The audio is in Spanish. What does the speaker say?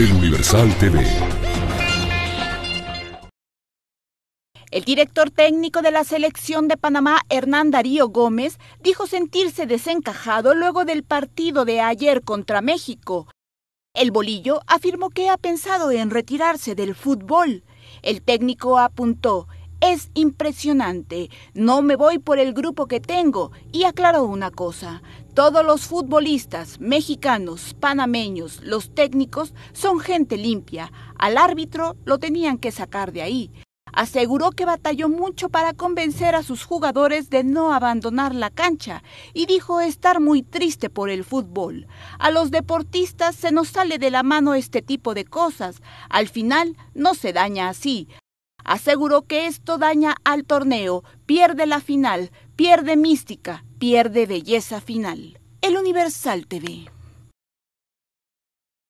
El Universal TV. El director técnico de la selección de Panamá, Hernán Darío Gómez, dijo sentirse desencajado luego del partido de ayer contra México. El bolillo afirmó que ha pensado en retirarse del fútbol. El técnico apuntó, es impresionante. No me voy por el grupo que tengo. Y aclaro una cosa. Todos los futbolistas, mexicanos, panameños, los técnicos, son gente limpia. Al árbitro lo tenían que sacar de ahí. Aseguró que batalló mucho para convencer a sus jugadores de no abandonar la cancha y dijo estar muy triste por el fútbol. A los deportistas se nos sale de la mano este tipo de cosas. Al final no se daña así, Aseguró que esto daña al torneo, pierde la final, pierde mística, pierde belleza final. El Universal TV.